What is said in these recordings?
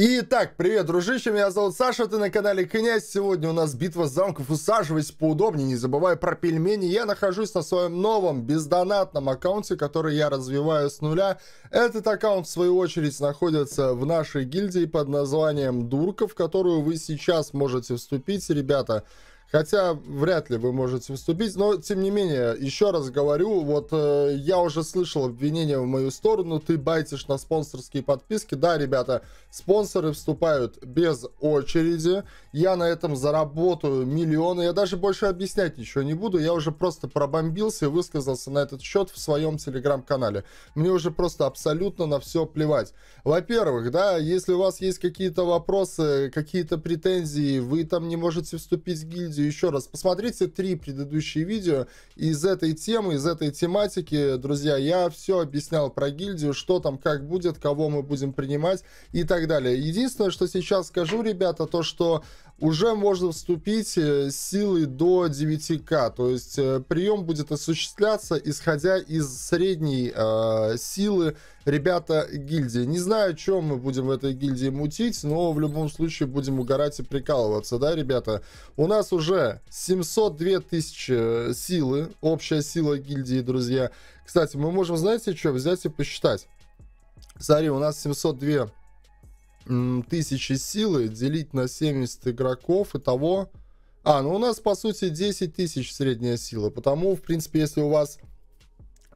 Итак, привет, дружище, меня зовут Саша, ты на канале Князь. Сегодня у нас битва замков. Усаживайся поудобнее, не забывай про пельмени. Я нахожусь на своем новом бездонатном аккаунте, который я развиваю с нуля. Этот аккаунт, в свою очередь, находится в нашей гильдии под названием Дурка, в которую вы сейчас можете вступить, ребята. Хотя вряд ли вы можете выступить, но тем не менее, еще раз говорю, вот э, я уже слышал обвинения в мою сторону, ты байтишь на спонсорские подписки. Да, ребята, спонсоры вступают без очереди, я на этом заработаю миллионы, я даже больше объяснять ничего не буду, я уже просто пробомбился и высказался на этот счет в своем телеграм-канале. Мне уже просто абсолютно на все плевать. Во-первых, да, если у вас есть какие-то вопросы, какие-то претензии, вы там не можете вступить в гильдию, видео еще раз. Посмотрите три предыдущие видео из этой темы, из этой тематики. Друзья, я все объяснял про гильдию, что там, как будет, кого мы будем принимать и так далее. Единственное, что сейчас скажу, ребята, то, что уже можно вступить э, с силой до 9К. То есть э, прием будет осуществляться, исходя из средней э, силы ребята гильдии. Не знаю, чем мы будем в этой гильдии мутить, но в любом случае будем угорать и прикалываться, да, ребята? У нас уже 702 тысячи э, силы, общая сила гильдии, друзья. Кстати, мы можем, знаете что, взять и посчитать. Смотри, у нас 702 тысячи силы делить на 70 игроков и того... А, ну у нас, по сути, 10 тысяч средняя сила. Потому, в принципе, если у вас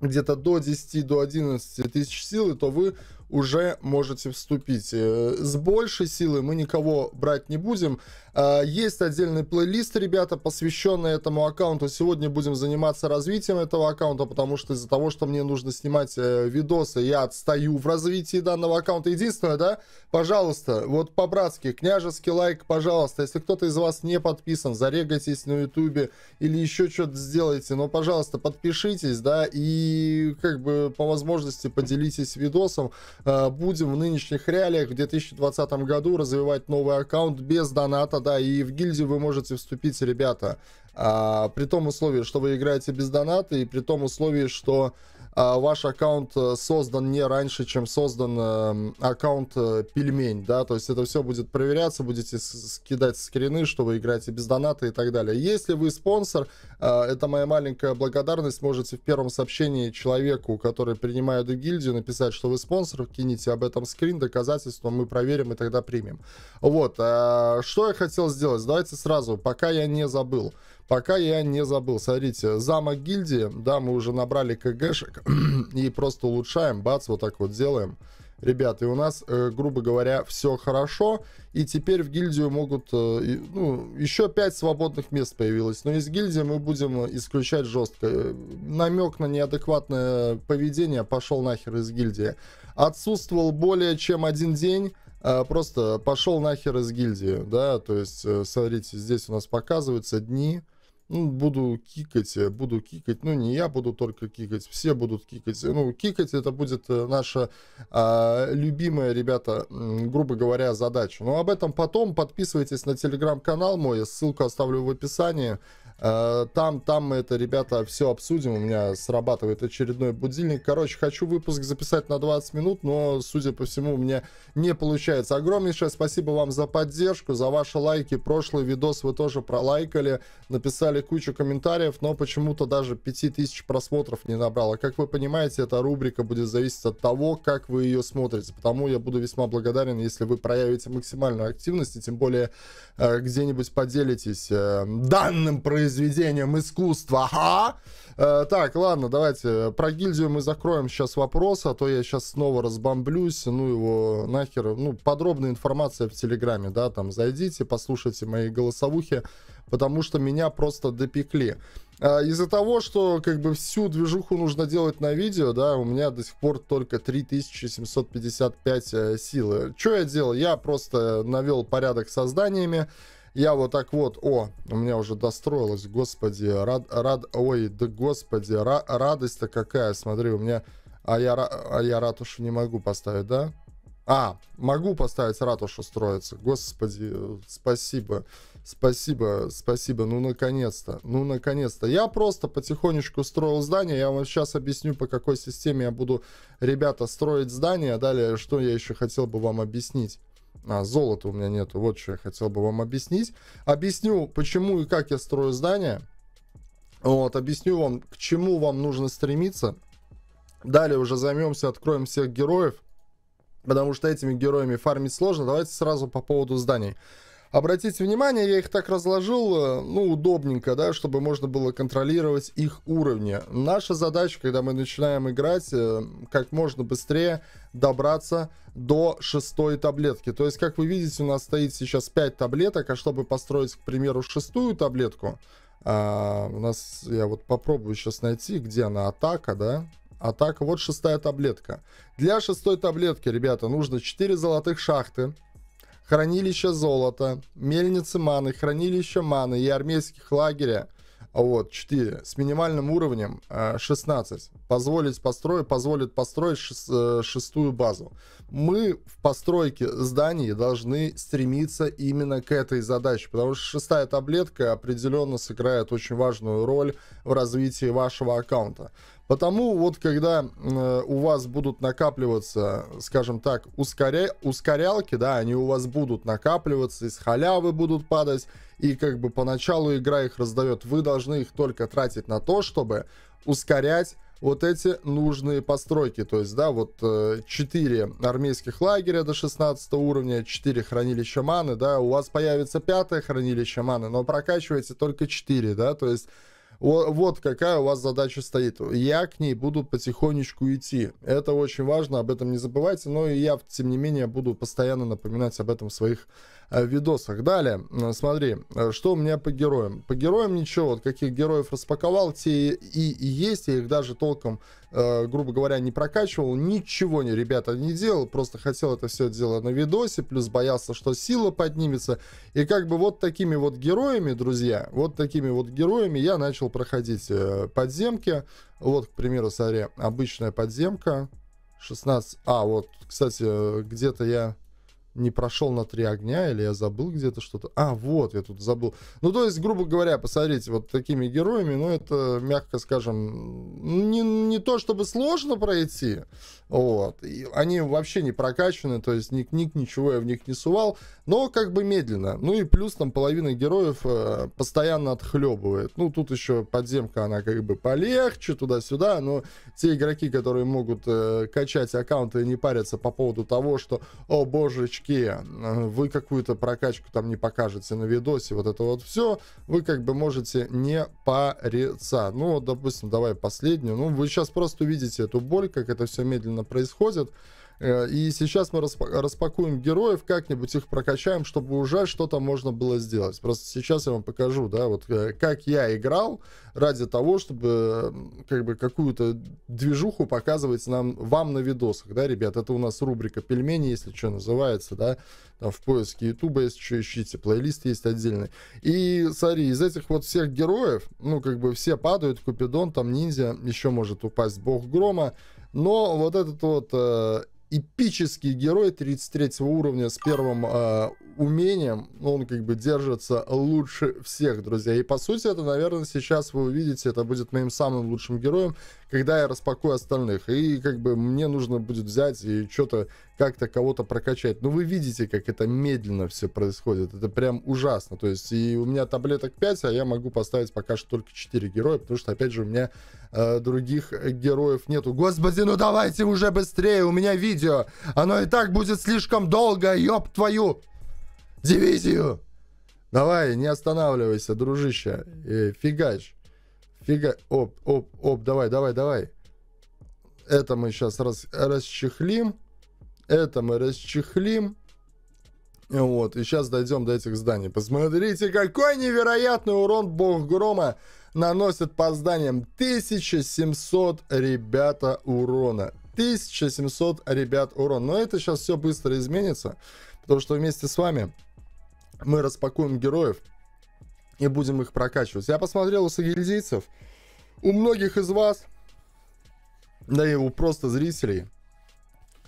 где-то до 10, до 11 тысяч силы, то вы уже можете вступить. Э, с большей силой. мы никого брать не будем. Э, есть отдельный плейлист, ребята, посвященный этому аккаунту. Сегодня будем заниматься развитием этого аккаунта, потому что из-за того, что мне нужно снимать э, видосы, я отстаю в развитии данного аккаунта. Единственное, да, пожалуйста, вот по-братски, княжеский лайк, пожалуйста. Если кто-то из вас не подписан, зарегайтесь на ютубе или еще что-то сделайте, но, пожалуйста, подпишитесь, да, и как бы по возможности поделитесь видосом. Э, будем в нынешних реалиях в 2020 году развивать новый аккаунт без доната, да, и в гильдию вы можете вступить, ребята, а, при том условии, что вы играете без доната, и при том условии, что а, ваш аккаунт э, создан не раньше, чем создан эм, аккаунт э, пельмень, да, то есть это все будет проверяться, будете скидать скрины, что вы играете без доната и так далее. Если вы спонсор, э, это моя маленькая благодарность, можете в первом сообщении человеку, который принимает в гильдию, написать, что вы спонсор, кините об этом скрин, доказательство, мы проверим и тогда примем. Вот, что я хотел сделать, давайте сразу, пока я не забыл. Пока я не забыл. Смотрите, замок гильдии, да, мы уже набрали КГшек и просто улучшаем, бац, вот так вот делаем. ребят, и у нас, э, грубо говоря, все хорошо. И теперь в гильдию могут... Э, ну, еще 5 свободных мест появилось. Но из гильдии мы будем исключать жестко. Э, Намек на неадекватное поведение пошел нахер из гильдии. Отсутствовал более чем один день просто пошел нахер из гильдии, да, то есть, смотрите, здесь у нас показываются дни, «Ну, буду кикать, э, буду кикать, ну, не я буду только кикать, все будут кикать. Ну, кикать это будет э, наша а, любимая, ребята, грубо говоря, задача. Но ну, об этом потом. Подписывайтесь на телеграм-канал мой, ссылку оставлю в описании. Э, там, там мы это, ребята, все обсудим. У меня срабатывает очередной будильник. Короче, хочу выпуск записать на 20 минут, но, судя по всему, у меня не получается. Огромнейшее спасибо вам за поддержку, за ваши лайки. Прошлый видос вы тоже пролайкали, написали кучу комментариев, но почему-то даже 5000 просмотров не набрало. Как вы понимаете, эта рубрика будет зависеть от того, как вы ее смотрите. Потому я буду весьма благодарен, если вы проявите максимальную активность и тем более э, где-нибудь поделитесь э, данным произведением произведением искусства. Ага! Э, так, ладно, давайте э, про гильдию мы закроем сейчас вопрос, а то я сейчас снова разбомблюсь, ну его нахер. Ну, подробная информация в Телеграме, да, там зайдите, послушайте мои голосовухи, потому что меня просто допекли. Э, из-за того, что как бы всю движуху нужно делать на видео, да, у меня до сих пор только 3755 э, силы. Что я делал? Я просто навел порядок со зданиями, я вот так вот, о, у меня уже достроилось, господи, рад, рад, ой, да господи, ра, радость-то какая, смотри, у меня, а я, а я ратушу не могу поставить, да? А, могу поставить ратушу строиться, господи, спасибо, спасибо, спасибо, ну наконец-то, ну наконец-то. Я просто потихонечку строил здание, я вам сейчас объясню, по какой системе я буду, ребята, строить здание, далее, что я еще хотел бы вам объяснить а, золота у меня нету. Вот что я хотел бы вам объяснить. Объясню, почему и как я строю здание. Вот, объясню вам, к чему вам нужно стремиться. Далее уже займемся, откроем всех героев. Потому что этими героями фармить сложно. Давайте сразу по поводу зданий. Обратите внимание, я их так разложил, э, ну, удобненько, да, чтобы можно было контролировать их уровни. Наша задача, когда мы начинаем играть, э, как можно быстрее добраться до шестой таблетки. То есть, как вы видите, у нас стоит сейчас 5 таблеток, а чтобы построить, к примеру, шестую таблетку, а, у нас, я вот попробую сейчас найти, где она, атака, да? Атака, вот шестая таблетка. Для шестой таблетки, ребята, нужно 4 золотых шахты, Хранилище золота, мельницы маны, хранилище маны и армейских лагеря. Вот, 4. С минимальным уровнем 16. Э, Позволить построить, позволит построить э, шестую базу. Мы в постройке зданий должны стремиться именно к этой задаче, потому что шестая таблетка определенно сыграет очень важную роль в развитии вашего аккаунта. Потому вот когда э, у вас будут накапливаться, скажем так, ускоря... ускорялки, да, они у вас будут накапливаться, из халявы будут падать, и как бы поначалу игра их раздает. Вы должны их только тратить на то, чтобы ускорять вот эти нужные постройки. То есть, да, вот 4 э, армейских лагеря до 16 уровня, 4 хранилища маны, да, у вас появится пятое хранилище маны, но прокачиваете только 4, да, то есть вот какая у вас задача стоит. Я к ней буду потихонечку идти. Это очень важно, об этом не забывайте. Но и я, тем не менее, буду постоянно напоминать об этом в своих Э, видосах. Далее, э, смотри, э, что у меня по героям. По героям ничего, вот каких героев распаковал, те и, и есть, я их даже толком, грубо говоря, не прокачивал, ничего не, ребята, не делал, просто хотел это все дело на видосе, плюс боялся, что сила поднимется, и как бы вот такими вот героями, друзья, вот такими вот героями я начал проходить подземки, вот, к примеру, смотри, обычная подземка, 16, а, вот, кстати, где-то я не прошел на три огня, или я забыл где-то что-то. А, вот, я тут забыл. Ну, то есть, грубо говоря, посмотрите, вот такими героями, ну, это, мягко скажем, не, не то чтобы сложно пройти, вот. И они вообще не прокачаны, то есть, ни ник ничего я в них не сувал, но как бы медленно. Ну, и плюс там половина героев э, постоянно отхлебывает. Ну, тут еще подземка, она как бы полегче туда-сюда, но те игроки, которые могут э, качать аккаунты и не парятся по поводу того, что, о, божечки, скачке э, вы какую-то прокачку там не покажете на видосе, вот это вот все, вы как бы можете не париться. Ну, допустим, давай последнюю. Ну, вы сейчас просто увидите эту боль, как это все медленно происходит. Э, и сейчас мы распакуем героев, как-нибудь их прокачаем, чтобы уже что-то можно было сделать. Просто сейчас я вам покажу, да, вот э, как я играл ради того, чтобы как бы какую-то движуху показывать нам, вам на видосах, да, ребят. Это у нас рубрика пельмени, если что называется, да, там в поиске ютуба, если что ищите, плейлист есть отдельный. И, смотри, из этих вот всех героев, ну, как бы все падают, Купидон, там ниндзя, еще может упасть бог грома, но вот этот вот э, эпический герой 33 уровня с первым э, умением. Он как бы держится лучше всех, друзья. И по сути это, наверное, сейчас вы увидите, это будет моим самым лучшим героем когда я распакую остальных. И как бы мне нужно будет взять и что-то как-то кого-то прокачать. Но ну, вы видите, как это медленно все происходит. Это прям ужасно. То есть и у меня таблеток 5, а я могу поставить пока что только 4 героя, потому что, опять же, у меня э, других героев нету. Господи, ну давайте уже быстрее, у меня видео. Оно и так будет слишком долго, ёб твою дивизию. Давай, не останавливайся, дружище. Э, фигач фига, оп, оп, оп, давай, давай, давай. Это мы сейчас раз, расчехлим, это мы расчехлим. Вот, и сейчас дойдем до этих зданий. Посмотрите, какой невероятный урон бог грома наносит по зданиям. 1700, ребята, урона. 1700, ребят, урон. Но это сейчас все быстро изменится, потому что вместе с вами мы распакуем героев и будем их прокачивать. Я посмотрел у сагильдийцев, у многих из вас, да и у просто зрителей,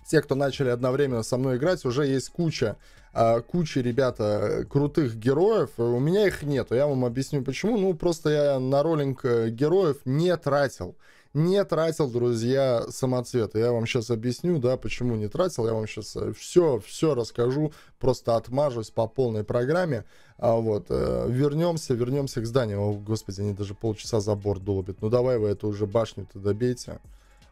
те, кто начали одновременно со мной играть, уже есть куча, а, куча, ребята, крутых героев. У меня их нету, я вам объясню почему. Ну, просто я на роллинг э, героев не тратил не тратил, друзья, самоцветы. Я вам сейчас объясню, да, почему не тратил. Я вам сейчас все, э, все расскажу, просто отмажусь по полной программе. А вот, э, вернемся, вернемся к зданию. О, господи, они даже полчаса забор борт долбят. Ну, давай вы эту уже башню-то добейте.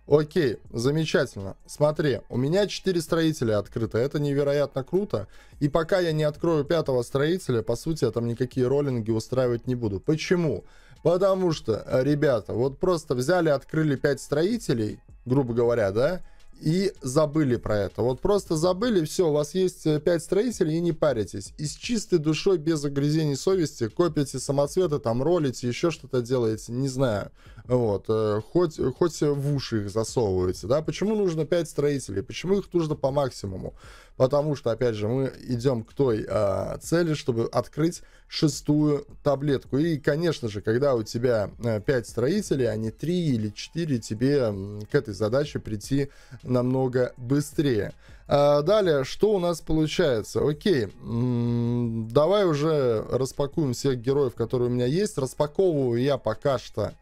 Окей, замечательно. Смотри, у меня 4 строителя открыто. Это невероятно круто. И пока я не открою пятого строителя, по сути, я там никакие роллинги устраивать не буду. Почему? Почему? Потому что, э, ребята, вот просто взяли, открыли 5 строителей, грубо говоря, да, и забыли про это. Вот просто забыли, все, у вас есть 5 э, строителей и не паритесь. И с чистой душой, без огрызений совести, копите самоцветы, там ролите, еще что-то делаете, не знаю. Вот. Э, хоть, хоть в уши их засовывается. Да? Почему нужно 5 строителей? Почему их нужно по максимуму? Потому что, опять же, мы идем к той э, цели, чтобы открыть шестую таблетку. И, конечно же, когда у тебя 5 э, строителей, а не 3 или 4, тебе к этой задаче прийти намного быстрее. А, далее, что у нас получается? Окей, давай уже распакуем всех героев, которые у меня есть. Распаковываю я пока что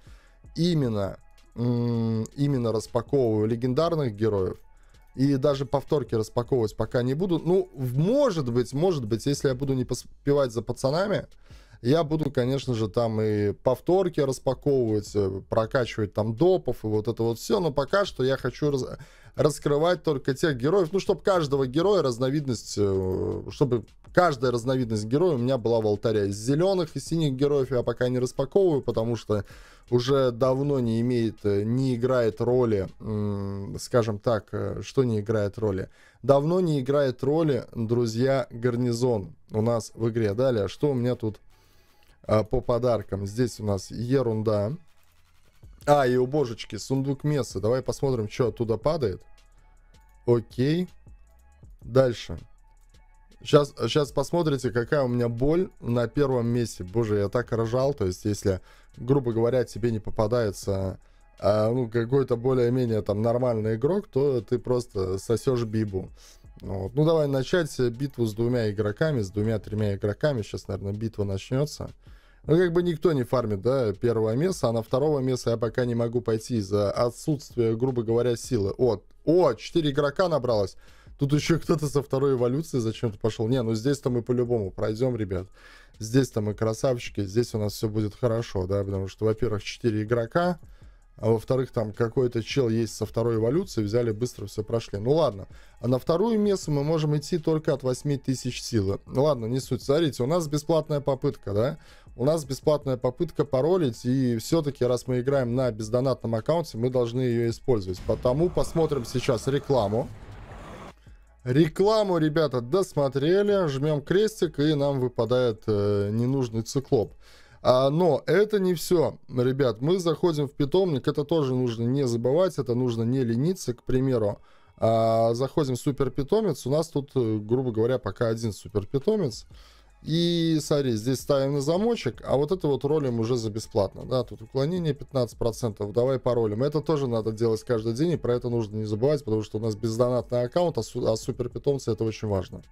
именно, именно распаковываю легендарных героев, и даже повторки распаковывать пока не буду. Ну, может быть, может быть, если я буду не поспевать за пацанами, я буду, конечно же, там и повторки распаковывать, э, прокачивать там допов и вот это вот все. Но пока что я хочу раз... раскрывать только тех героев, ну, чтобы каждого героя разновидность, э, чтобы каждая разновидность героя у меня была в алтаре. Из зеленых и синих героев я пока не распаковываю, потому что уже давно не имеет, э, не играет роли, скажем так, что не играет роли? Давно не играет роли, друзья, гарнизон у нас в игре. Далее, что у меня тут а, по подаркам. Здесь у нас ерунда. А, и у божечки, сундук места. Давай посмотрим, что оттуда падает. Окей. Дальше. Сейчас, сейчас посмотрите, какая у меня боль на первом месте. Боже, я так рожал. То есть, если, грубо говоря, тебе не попадается а, ну, какой-то более-менее там нормальный игрок, то ты просто сосешь бибу. Вот. Ну, давай начать битву с двумя игроками, с двумя-тремя игроками. Сейчас, наверное, битва начнется. Ну, как бы никто не фармит, да, первого места, а на второго места я пока не могу пойти из-за отсутствия, грубо говоря, силы. О, о, 4 игрока набралось. Тут еще кто-то со второй эволюции зачем-то пошел. Не, ну здесь-то мы по-любому пройдем, ребят. Здесь-то мы красавчики, здесь у нас все будет хорошо, да, потому что, во-первых, 4 игрока, а во-вторых, там какой-то чел есть со второй эволюции, взяли, быстро все прошли. Ну ладно. А на вторую место мы можем идти только от 8 тысяч силы. Ну ладно, не суть. Смотрите, у нас бесплатная попытка, да? У нас бесплатная попытка паролить, и все-таки, раз мы играем на бездонатном аккаунте, мы должны ее использовать. Потому посмотрим сейчас рекламу. Рекламу, ребята, досмотрели, жмем крестик, и нам выпадает э, ненужный циклоп. А, но это не все, ребят. Мы заходим в питомник, это тоже нужно не забывать, это нужно не лениться, к примеру. А, заходим в супер питомец, у нас тут, э, грубо говоря, пока один супер питомец. И, смотри, здесь ставим на замочек, а вот это вот ролим уже за бесплатно. Да, тут уклонение 15%, давай паролем. Это тоже надо делать каждый день, и про это нужно не забывать, потому что у нас бездонатный аккаунт, а, су а супер питомцы это очень важно.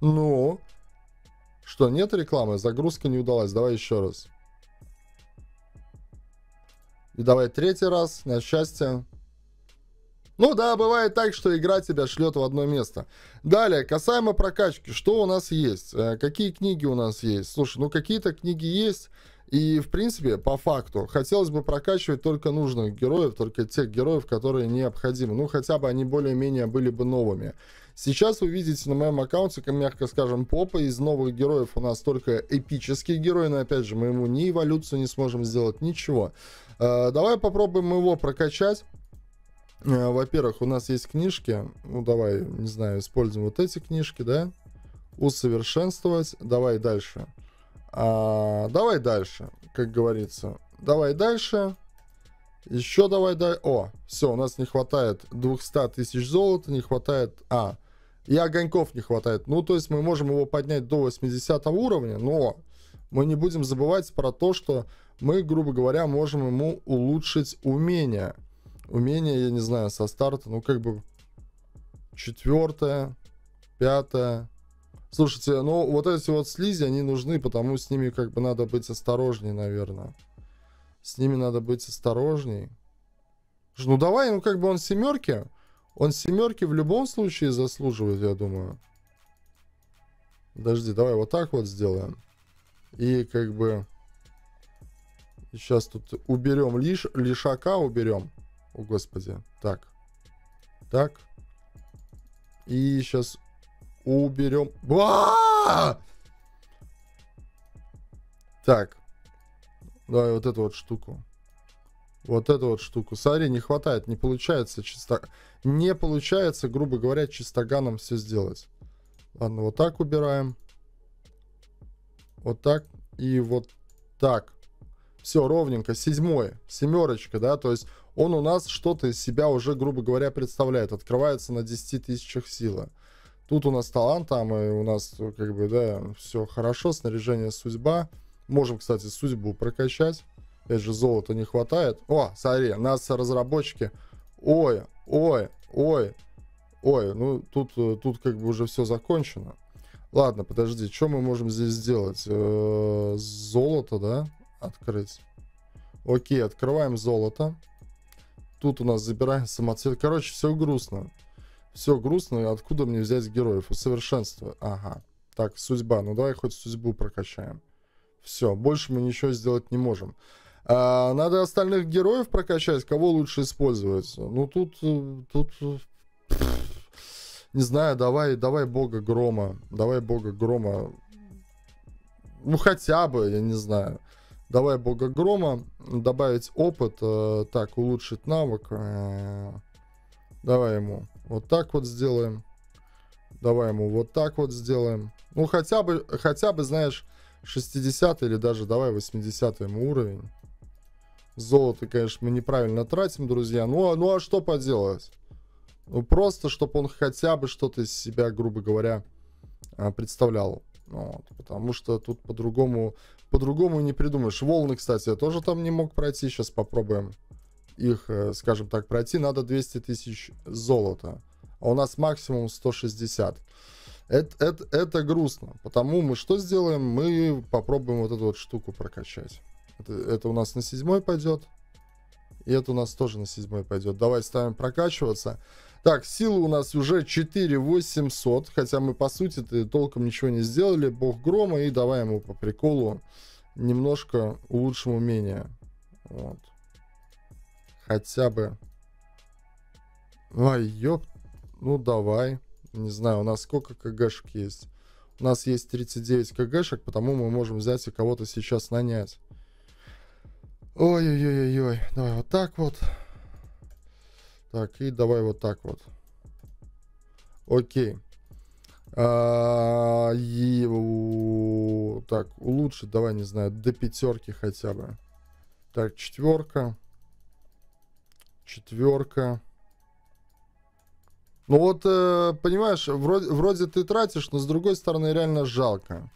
Ну, что, нет рекламы? Загрузка не удалась. Давай еще раз. И давай третий раз, на счастье. Ну да, бывает так, что игра тебя шлет в одно место. Далее, касаемо прокачки, что у нас есть? Э, какие книги у нас есть? Слушай, ну какие-то книги есть. И, в принципе, по факту, хотелось бы прокачивать только нужных героев, только тех героев, которые необходимы. Ну, хотя бы они более-менее были бы новыми. Сейчас вы видите на моем аккаунте, как мягко скажем, попа. Из новых героев у нас только эпический герой, но, опять же, мы ему ни эволюцию не сможем сделать, ничего. Э, давай попробуем его прокачать. Э, Во-первых, у нас есть книжки. Ну, давай, не знаю, используем вот эти книжки, да? Усовершенствовать. Давай дальше. Дальше. А, давай дальше, как говорится. Давай дальше. Еще давай, дай. О, все, у нас не хватает 200 тысяч золота, не хватает... А, и огоньков не хватает. Ну, то есть мы можем его поднять до 80 уровня, но мы не будем забывать про то, что мы, грубо говоря, можем ему улучшить умение. Умение, я не знаю, со старта, ну, как бы четвертое, пятое, Слушайте, ну вот эти вот слизи, они нужны, потому с ними как бы надо быть осторожней, наверное. С ними надо быть осторожней. Ну давай, ну как бы он семерки. Он семерки в любом случае заслуживает, я думаю. Подожди, давай вот так вот сделаем. И как бы... Сейчас тут уберем лиш... лишака, уберем. О, господи. Так. Так. И сейчас уберем. А Так. Давай вот эту вот штуку. Вот эту вот штуку. Смотри, не хватает, не получается чисто... Не получается, грубо говоря, чистоганом все сделать. Ладно, вот так убираем. Вот так и вот так. Все, ровненько, седьмое, семерочка, да, то есть он у нас что-то из себя уже, грубо говоря, представляет. Открывается на 10 тысячах силы. Тут у нас талант, там и у нас э, как бы, да, все хорошо, снаряжение судьба. Можем, кстати, судьбу прокачать. Опять же, золота не хватает. О, смотри, нас разработчики. Ой, ой, ой, ой. Ну, тут, э, тут как бы уже все закончено. Ладно, подожди, что мы можем здесь сделать? Э, золото, да? Открыть. Окей, открываем золото. Тут у нас забираем самоцвет. Короче, все грустно. Все грустно, откуда мне взять героев? Усовершенствую. Ага. Так, судьба. Ну давай хоть судьбу прокачаем. Все, больше мы ничего сделать не можем. А, надо остальных героев прокачать, кого лучше использовать. Ну тут, э, тут, э, не знаю, давай, давай бога грома, давай бога грома. Ну хотя бы, я не знаю. Давай бога грома, добавить опыт, э, так, улучшить навык. Э, давай ему вот так вот сделаем. Давай ему вот так вот сделаем. Ну, хотя бы, хотя бы, знаешь, 60 или даже давай 80 ему уровень. Золото, конечно, мы неправильно тратим, друзья. Ну, а, ну а что поделать? Ну, просто, чтобы он хотя бы что-то из себя, грубо говоря, а, представлял. Вот, потому что тут по-другому по-другому не придумаешь. Волны, кстати, я тоже там не мог пройти. Сейчас попробуем их, э, скажем так, пройти, надо 200 тысяч золота. А у нас максимум 160. Это, это, это грустно. Потому мы что сделаем? Мы попробуем вот эту вот штуку прокачать. Это, это у нас на седьмой пойдет. И это у нас тоже на седьмой пойдет. Давай ставим прокачиваться. Так, силы у нас уже 4800. Хотя мы, по сути, -то толком ничего не сделали. Бог грома. И давай ему по приколу немножко улучшим умение. Вот хотя бы... Ай, ёп, ну давай. Не знаю, у нас сколько КГшек есть? У нас есть 39 КГшек, потому мы можем взять и кого-то сейчас нанять. Ой-ой-ой-ой. Давай вот так вот. Так, и давай вот так вот. Окей. А, и, у, так, улучшить, давай, не знаю, до пятерки хотя бы. Так, четверка четверка. Ну вот, э, понимаешь, вроде, вроде ты тратишь, но с другой стороны реально жалко.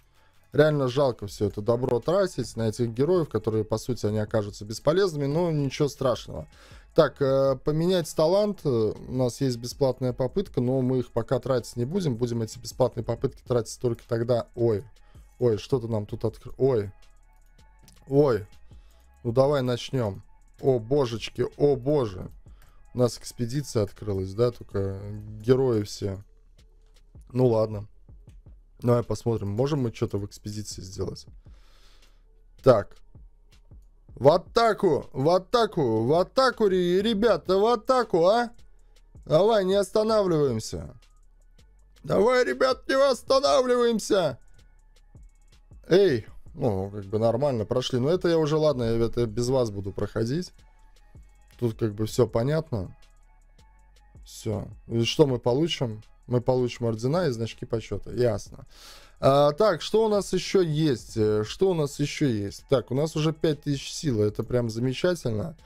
Реально жалко все это добро тратить на этих героев, которые, по сути, они окажутся бесполезными, но ничего страшного. Так, э, поменять талант. Э, у нас есть бесплатная попытка, но мы их пока тратить не будем. Будем эти бесплатные попытки тратить только тогда... Ой, ой, что-то нам тут открыл... Ой, ой. Ну давай начнем о божечки, о боже. У нас экспедиция открылась, да, только герои все. Ну ладно. Давай посмотрим, можем мы что-то в экспедиции сделать. Так. В атаку, в атаку, в атаку, ребята, в атаку, а? Давай, не останавливаемся. Давай, ребят, не останавливаемся. Эй, ну, как бы нормально прошли. Но это я уже, ладно, я это без вас буду проходить. Тут как бы все понятно. Все. И что мы получим? Мы получим ордена и значки почета. Ясно. А, так, что у нас еще есть? Э, что у нас еще есть? Так, у нас уже 5000 силы. Это прям замечательно.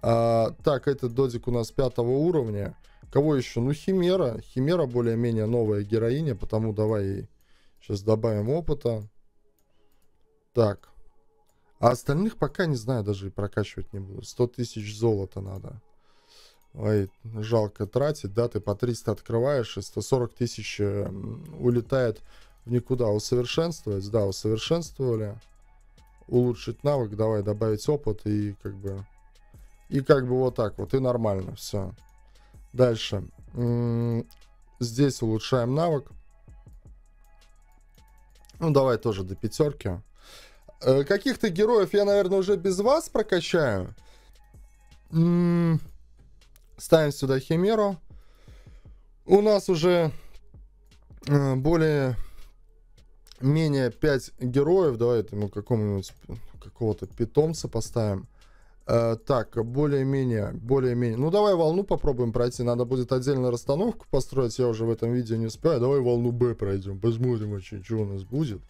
А, так, этот додик у нас пятого уровня. Кого еще? Ну, Химера. Химера более-менее новая героиня, потому давай ей сейчас добавим опыта. Так. А остальных пока не знаю, даже и прокачивать не буду. 100 тысяч золота надо. Ой, жалко тратить, да, ты по 300 открываешь, и 140 тысяч э, улетает в никуда. Усовершенствовать, да, усовершенствовали. Улучшить навык, давай добавить опыт и как бы... И как бы вот так вот, и нормально, все. Дальше. Здесь улучшаем навык. Ну, давай тоже до пятерки. Э, каких-то героев я, наверное, уже без вас прокачаю. М-м, ставим сюда Химеру. У нас уже э, более менее 5 героев. Давай этому какому-нибудь какого-то питомца поставим. Э, так, более-менее, более-менее. Ну, давай волну попробуем пройти. Надо будет отдельно расстановку построить. Я уже в этом видео не успеваю. Давай волну Б пройдем. Посмотрим вообще, что у нас будет.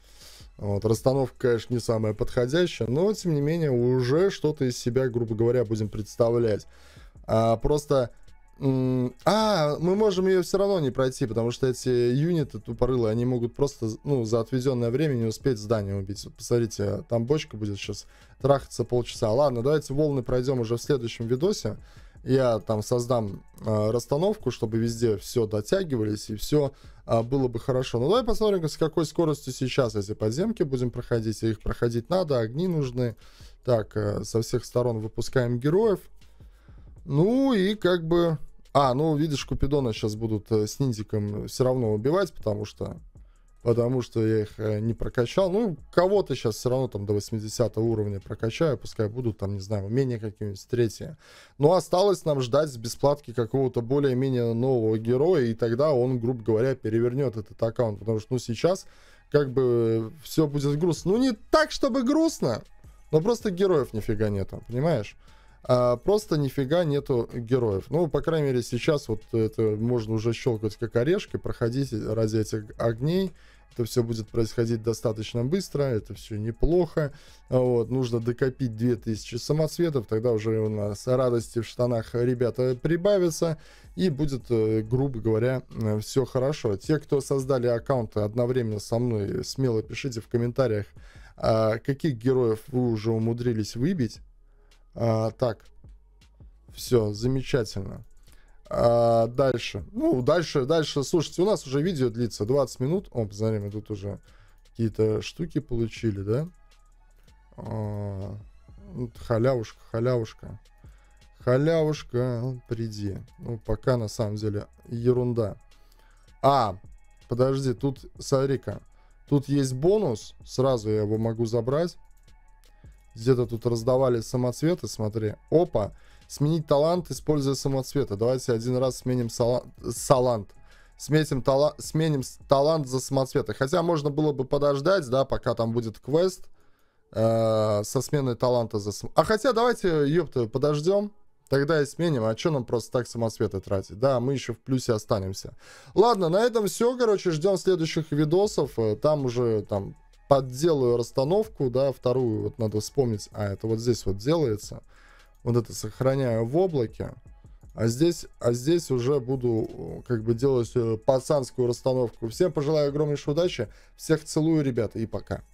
Вот, расстановка, конечно, не самая подходящая, но, тем не менее, уже что-то из себя, грубо говоря, будем представлять. А, просто... А, мы можем ее все равно не пройти, потому что эти юниты тупорылые, они могут просто, ну, за отведенное время не успеть здание убить. Посмотрите, там бочка будет сейчас трахаться полчаса. Ладно, давайте волны пройдем уже в следующем видосе. Я там создам э, расстановку, чтобы везде все дотягивались и все а, было бы хорошо. Но давай посмотрим, с какой скоростью сейчас эти подземки будем проходить. Их проходить надо, огни нужны. Так, э, со всех сторон выпускаем героев. Ну и как бы... А, ну видишь, Купидона сейчас будут э, с Ниндзиком все равно убивать, потому что потому что я их э, не прокачал. Ну, кого-то сейчас все равно там до 80 уровня прокачаю, пускай будут там, не знаю, умения какие-нибудь третьи. Но осталось нам ждать с бесплатки какого-то более-менее нового героя, и тогда он, грубо говоря, перевернет этот аккаунт, потому что, ну, сейчас как бы все будет грустно. Ну, не так, чтобы грустно, но просто героев нифига нету, понимаешь? а просто нифига нету героев. Ну, по крайней мере, сейчас вот это можно уже щелкать как орешки, проходить ради этих огней это все будет происходить достаточно быстро, это все неплохо. А вот, нужно докопить 2000 самоцветов, тогда уже у нас радости в штанах э, ребята э, прибавятся. И будет, э, грубо говоря, все хорошо. Те, кто создали аккаунты одновременно со мной, смело пишите в комментариях, а каких героев вы уже умудрились выбить. А, так, все, замечательно. А, дальше. Ну, дальше, дальше, слушайте, у нас уже видео длится 20 минут. О, посмотри, мы тут уже какие-то штуки получили, да? А, халявушка, халявушка. Халявушка, приди. Ну, пока на самом деле ерунда. А, подожди, тут, смотри-ка. Тут есть бонус, сразу я его могу забрать. Где-то тут раздавали самоцветы, смотри. Опа. Сменить талант, используя самоцветы. А давайте один раз сменим салант. салант. Сметим тала сменим талант за самоцветы. Хотя можно было бы подождать, да, пока там будет квест э со сменой таланта за самоцветы. А хотя давайте, ёпта, подождем. Тогда и сменим. А что нам просто так самоцветы тратить? Да, мы еще в плюсе останемся. Ладно, на этом все, короче. Ждем следующих видосов. Э, там уже там подделаю расстановку, да, вторую вот надо вспомнить. А, это вот здесь вот делается вот это сохраняю в облаке, а здесь, а здесь уже буду э, как бы делать э, пацанскую расстановку. Всем пожелаю огромнейшей удачи, всех целую, ребята, и пока.